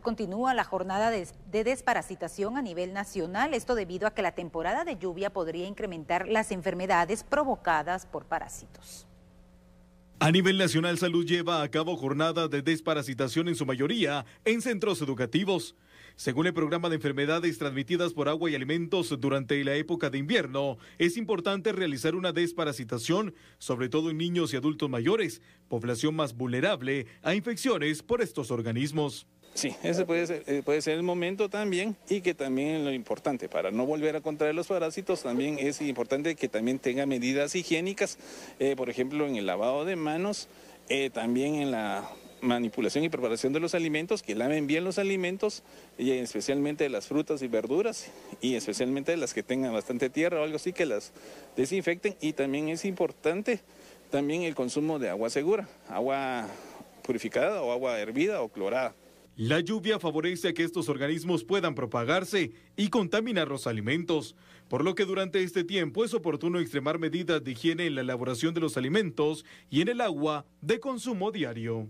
continúa la jornada de, desparasitación a nivel nacional, esto debido a que la temporada de lluvia podría incrementar las enfermedades provocadas por parásitos. A nivel nacional, Salud lleva a cabo jornada de desparasitación en su mayoría en centros educativos. Según el programa de enfermedades transmitidas por agua y alimentos durante la época de invierno, es importante realizar una desparasitación, sobre todo en niños y adultos mayores, población más vulnerable a infecciones por estos organismos. Sí, ese puede ser, eh, puede ser el momento también y que también lo importante para no volver a contraer los parásitos también es importante que también tenga medidas higiénicas, eh, por ejemplo en el lavado de manos, eh, también en la manipulación y preparación de los alimentos, que laven bien los alimentos y especialmente las frutas y verduras y especialmente las que tengan bastante tierra o algo así que las desinfecten y también es importante también el consumo de agua segura, agua purificada o agua hervida o clorada. La lluvia favorece a que estos organismos puedan propagarse y contaminar los alimentos, por lo que durante este tiempo es oportuno extremar medidas de higiene en la elaboración de los alimentos y en el agua de consumo diario.